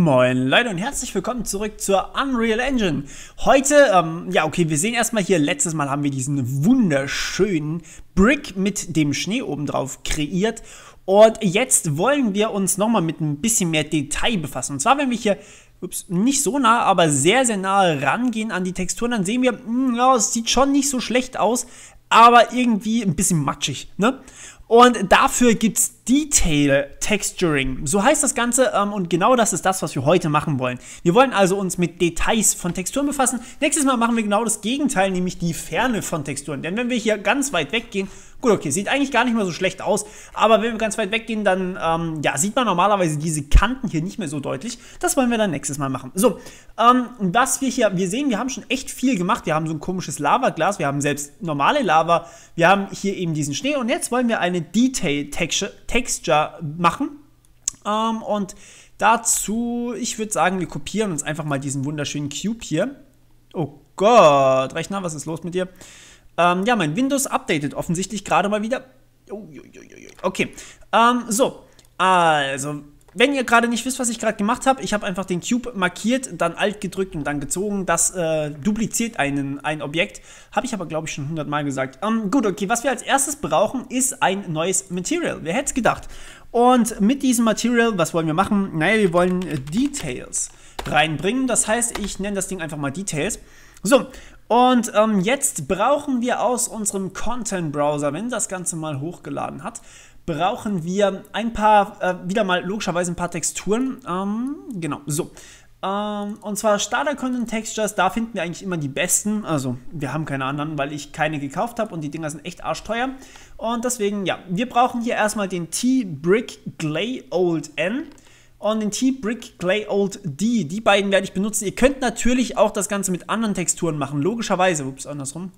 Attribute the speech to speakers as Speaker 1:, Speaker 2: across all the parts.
Speaker 1: Moin Leute und herzlich willkommen zurück zur Unreal Engine. Heute, ähm, ja okay, wir sehen erstmal hier, letztes Mal haben wir diesen wunderschönen Brick mit dem Schnee oben drauf kreiert und jetzt wollen wir uns nochmal mit ein bisschen mehr Detail befassen. Und zwar, wenn wir hier ups, nicht so nah, aber sehr, sehr nah rangehen an die Texturen, dann sehen wir, mh, hm, ja, es sieht schon nicht so schlecht aus, aber irgendwie ein bisschen matschig, ne? Und dafür gibt es Detail Texturing. So heißt das Ganze ähm, und genau das ist das, was wir heute machen wollen. Wir wollen also uns mit Details von Texturen befassen. Nächstes Mal machen wir genau das Gegenteil, nämlich die Ferne von Texturen. Denn wenn wir hier ganz weit weggehen, gut, okay, sieht eigentlich gar nicht mehr so schlecht aus, aber wenn wir ganz weit weggehen, dann ähm, ja, sieht man normalerweise diese Kanten hier nicht mehr so deutlich. Das wollen wir dann nächstes Mal machen. So, ähm, was wir hier, wir sehen, wir haben schon echt viel gemacht. Wir haben so ein komisches Lavaglas, wir haben selbst normale Lava, wir haben hier eben diesen Schnee und jetzt wollen wir eine Detail Texture. Text Texture machen. Ähm, und dazu, ich würde sagen, wir kopieren uns einfach mal diesen wunderschönen Cube hier. Oh Gott, Rechner, was ist los mit dir? Ähm, ja, mein Windows updatet offensichtlich gerade mal wieder. Okay, ähm, so, also wenn ihr gerade nicht wisst, was ich gerade gemacht habe, ich habe einfach den Cube markiert, dann alt gedrückt und dann gezogen. Das äh, dupliziert einen, ein Objekt. Habe ich aber, glaube ich, schon 100 Mal gesagt. Ähm, gut, okay, was wir als erstes brauchen, ist ein neues Material. Wer hätte es gedacht? Und mit diesem Material, was wollen wir machen? Naja, wir wollen äh, Details reinbringen. Das heißt, ich nenne das Ding einfach mal Details. So, und ähm, jetzt brauchen wir aus unserem Content-Browser, wenn das Ganze mal hochgeladen hat, brauchen wir ein paar, äh, wieder mal logischerweise ein paar Texturen. Ähm, genau, so. Ähm, und zwar Starter Content Textures, da finden wir eigentlich immer die besten. Also wir haben keine anderen, weil ich keine gekauft habe und die Dinger sind echt arschteuer. Und deswegen, ja, wir brauchen hier erstmal den T-Brick Glay Old N und den T-Brick Clay Old D. Die beiden werde ich benutzen. Ihr könnt natürlich auch das Ganze mit anderen Texturen machen, logischerweise. Ups, andersrum.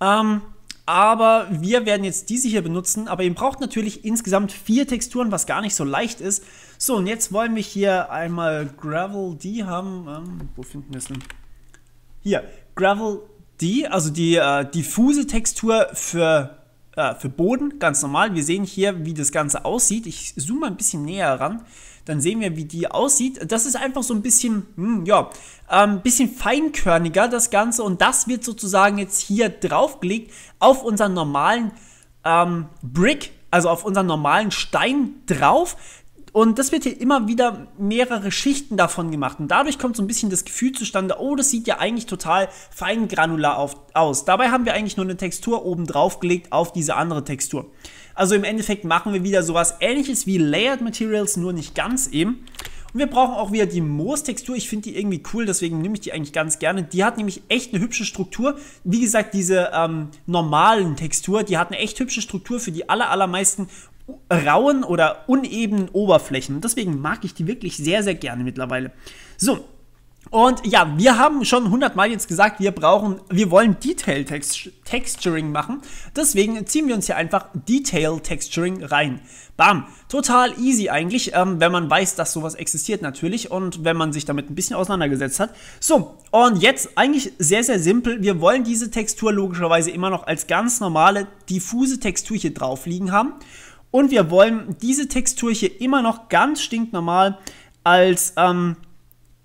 Speaker 1: Ähm, aber wir werden jetzt diese hier benutzen, aber ihr braucht natürlich insgesamt vier Texturen, was gar nicht so leicht ist. So, und jetzt wollen wir hier einmal Gravel D haben. Ähm, wo finden wir es denn? Hier, Gravel D, also die äh, diffuse Textur für, äh, für Boden, ganz normal. Wir sehen hier, wie das Ganze aussieht. Ich zoome mal ein bisschen näher ran. Dann sehen wir, wie die aussieht. Das ist einfach so ein bisschen, hm, ja, ein ähm, bisschen feinkörniger das Ganze. Und das wird sozusagen jetzt hier draufgelegt auf unseren normalen ähm, Brick, also auf unseren normalen Stein drauf. Und das wird hier immer wieder mehrere Schichten davon gemacht. Und dadurch kommt so ein bisschen das Gefühl zustande, oh, das sieht ja eigentlich total fein granular auf, aus. Dabei haben wir eigentlich nur eine Textur oben drauf gelegt auf diese andere Textur. Also im Endeffekt machen wir wieder sowas ähnliches wie Layered Materials, nur nicht ganz eben. Und wir brauchen auch wieder die Moos-Textur. Ich finde die irgendwie cool, deswegen nehme ich die eigentlich ganz gerne. Die hat nämlich echt eine hübsche Struktur. Wie gesagt, diese ähm, normalen Textur, die hat eine echt hübsche Struktur für die aller, allermeisten rauen oder unebenen Oberflächen. Deswegen mag ich die wirklich sehr, sehr gerne mittlerweile. So, und ja, wir haben schon 100 Mal jetzt gesagt, wir brauchen, wir wollen Detail -Text Texturing machen. Deswegen ziehen wir uns hier einfach Detail Texturing rein. Bam, total easy eigentlich, ähm, wenn man weiß, dass sowas existiert natürlich und wenn man sich damit ein bisschen auseinandergesetzt hat. So, und jetzt eigentlich sehr, sehr simpel. Wir wollen diese Textur logischerweise immer noch als ganz normale, diffuse Textur hier drauf liegen haben und wir wollen diese Textur hier immer noch ganz stinknormal als, ähm,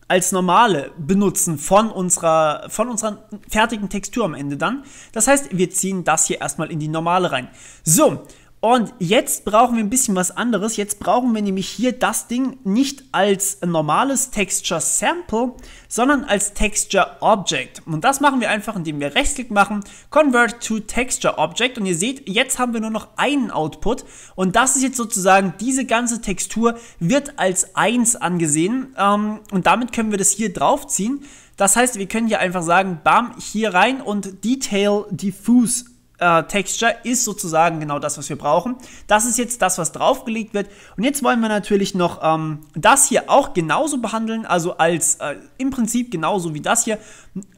Speaker 1: als normale benutzen von unserer, von unserer fertigen Textur am Ende dann. Das heißt, wir ziehen das hier erstmal in die normale rein. So, und jetzt brauchen wir ein bisschen was anderes. Jetzt brauchen wir nämlich hier das Ding nicht als normales Texture Sample, sondern als Texture Object. Und das machen wir einfach, indem wir Rechtsklick machen, Convert to Texture Object. Und ihr seht, jetzt haben wir nur noch einen Output. Und das ist jetzt sozusagen, diese ganze Textur wird als 1 angesehen. Ähm, und damit können wir das hier draufziehen. Das heißt, wir können hier einfach sagen, bam, hier rein und Detail Diffuse äh, Texture ist sozusagen genau das, was wir brauchen. Das ist jetzt das, was draufgelegt wird. Und jetzt wollen wir natürlich noch ähm, das hier auch genauso behandeln, also als äh, im Prinzip genauso wie das hier,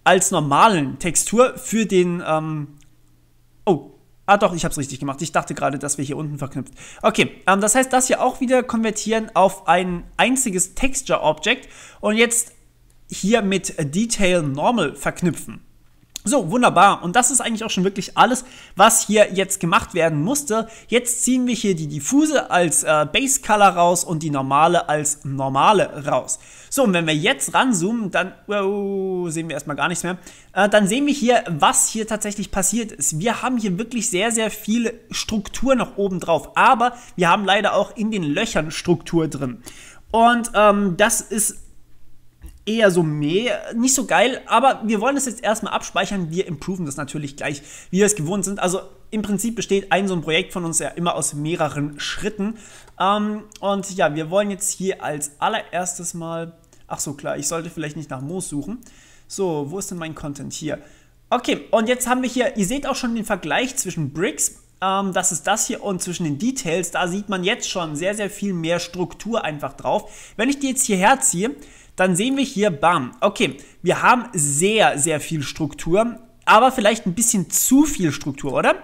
Speaker 1: als normalen Textur für den... Ähm, oh, Ah doch, ich habe es richtig gemacht. Ich dachte gerade, dass wir hier unten verknüpft. Okay, ähm, das heißt, das hier auch wieder konvertieren auf ein einziges Texture Object und jetzt hier mit Detail Normal verknüpfen. So, wunderbar. Und das ist eigentlich auch schon wirklich alles, was hier jetzt gemacht werden musste. Jetzt ziehen wir hier die diffuse als äh, Base Color raus und die normale als normale raus. So, und wenn wir jetzt ranzoomen, dann wow, sehen wir erstmal gar nichts mehr. Äh, dann sehen wir hier, was hier tatsächlich passiert ist. Wir haben hier wirklich sehr, sehr viel Struktur noch oben drauf. Aber wir haben leider auch in den Löchern Struktur drin. Und ähm, das ist eher so meh, nicht so geil, aber wir wollen das jetzt erstmal abspeichern. Wir improven das natürlich gleich, wie wir es gewohnt sind. Also im Prinzip besteht ein so ein Projekt von uns ja immer aus mehreren Schritten. Ähm, und ja, wir wollen jetzt hier als allererstes mal. Ach so, klar, ich sollte vielleicht nicht nach Moos suchen. So, wo ist denn mein Content hier? Okay, und jetzt haben wir hier, ihr seht auch schon den Vergleich zwischen Bricks, ähm, das ist das hier, und zwischen den Details. Da sieht man jetzt schon sehr, sehr viel mehr Struktur einfach drauf. Wenn ich die jetzt hierher ziehe, dann sehen wir hier, bam, okay, wir haben sehr, sehr viel Struktur, aber vielleicht ein bisschen zu viel Struktur, oder?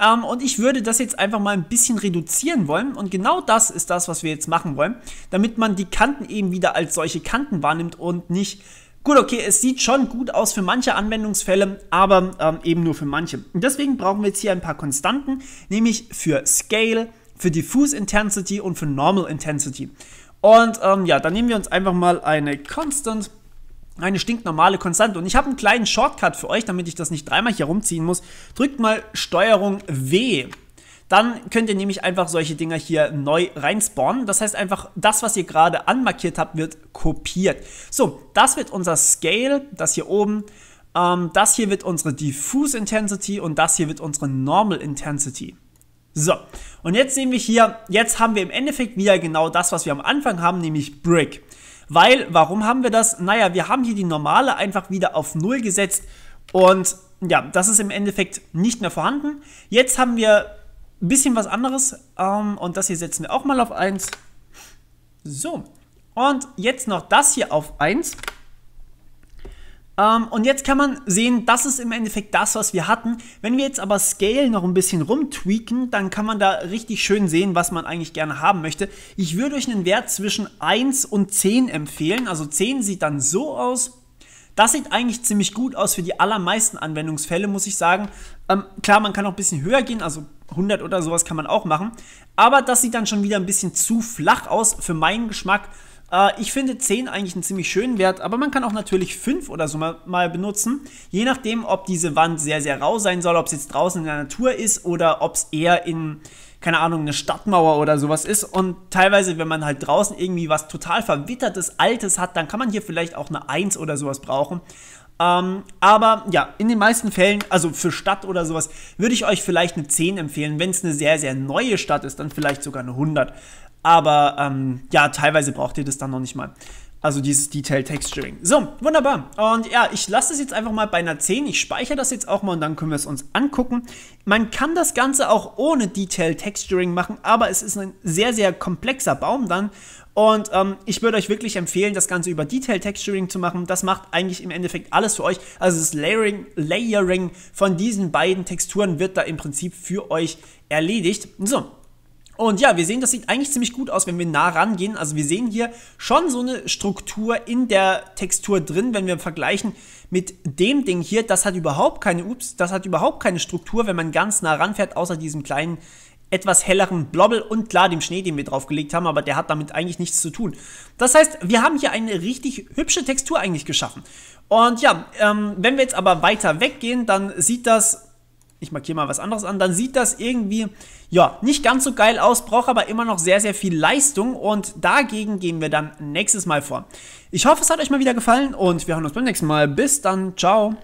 Speaker 1: Ähm, und ich würde das jetzt einfach mal ein bisschen reduzieren wollen. Und genau das ist das, was wir jetzt machen wollen, damit man die Kanten eben wieder als solche Kanten wahrnimmt und nicht Gut, okay, es sieht schon gut aus für manche Anwendungsfälle, aber ähm, eben nur für manche. Und deswegen brauchen wir jetzt hier ein paar Konstanten, nämlich für Scale, für Diffuse Intensity und für Normal Intensity. Und ähm, ja, dann nehmen wir uns einfach mal eine Constant eine stinknormale Konstante. Und ich habe einen kleinen Shortcut für euch, damit ich das nicht dreimal hier rumziehen muss. Drückt mal Steuerung W. Dann könnt ihr nämlich einfach solche Dinger hier neu reinspawnen. Das heißt einfach, das, was ihr gerade anmarkiert habt, wird kopiert. So, das wird unser Scale, das hier oben. Ähm, das hier wird unsere Diffuse Intensity und das hier wird unsere Normal Intensity. So, und jetzt sehen wir hier, jetzt haben wir im Endeffekt wieder genau das, was wir am Anfang haben, nämlich Brick. Weil, warum haben wir das? Naja, wir haben hier die normale einfach wieder auf 0 gesetzt und ja, das ist im Endeffekt nicht mehr vorhanden. Jetzt haben wir ein bisschen was anderes ähm, und das hier setzen wir auch mal auf 1. So, und jetzt noch das hier auf 1. Ähm, und jetzt kann man sehen, das ist im Endeffekt das, was wir hatten. Wenn wir jetzt aber Scale noch ein bisschen rumtweaken, dann kann man da richtig schön sehen, was man eigentlich gerne haben möchte. Ich würde euch einen Wert zwischen 1 und 10 empfehlen. Also 10 sieht dann so aus. Das sieht eigentlich ziemlich gut aus für die allermeisten Anwendungsfälle, muss ich sagen. Ähm, klar, man kann auch ein bisschen höher gehen, also 100 oder sowas kann man auch machen. Aber das sieht dann schon wieder ein bisschen zu flach aus für meinen Geschmack. Äh, ich finde 10 eigentlich einen ziemlich schönen Wert, aber man kann auch natürlich 5 oder so mal, mal benutzen, je nachdem, ob diese Wand sehr, sehr rau sein soll, ob es jetzt draußen in der Natur ist oder ob es eher in, keine Ahnung, eine Stadtmauer oder sowas ist. Und teilweise, wenn man halt draußen irgendwie was total verwittertes, altes hat, dann kann man hier vielleicht auch eine 1 oder sowas brauchen. Ähm, aber ja, in den meisten Fällen, also für Stadt oder sowas, würde ich euch vielleicht eine 10 empfehlen. Wenn es eine sehr, sehr neue Stadt ist, dann vielleicht sogar eine 100. Aber ähm, ja, teilweise braucht ihr das dann noch nicht mal. Also dieses Detail Texturing. So, wunderbar. Und ja, ich lasse es jetzt einfach mal bei einer 10. Ich speichere das jetzt auch mal und dann können wir es uns angucken. Man kann das Ganze auch ohne Detail Texturing machen, aber es ist ein sehr, sehr komplexer Baum dann. Und ähm, ich würde euch wirklich empfehlen, das Ganze über Detail Texturing zu machen. Das macht eigentlich im Endeffekt alles für euch. Also das Layering, Layering von diesen beiden Texturen wird da im Prinzip für euch erledigt. So, und ja, wir sehen, das sieht eigentlich ziemlich gut aus, wenn wir nah rangehen. Also wir sehen hier schon so eine Struktur in der Textur drin, wenn wir vergleichen mit dem Ding hier. Das hat überhaupt keine, ups, das hat überhaupt keine Struktur, wenn man ganz nah ranfährt, außer diesem kleinen etwas helleren Blobbel und klar dem Schnee, den wir draufgelegt haben, aber der hat damit eigentlich nichts zu tun. Das heißt, wir haben hier eine richtig hübsche Textur eigentlich geschaffen. Und ja, ähm, wenn wir jetzt aber weiter weggehen, dann sieht das ich markiere mal was anderes an, dann sieht das irgendwie, ja, nicht ganz so geil aus, braucht aber immer noch sehr, sehr viel Leistung und dagegen gehen wir dann nächstes Mal vor. Ich hoffe, es hat euch mal wieder gefallen und wir hören uns beim nächsten Mal. Bis dann, ciao.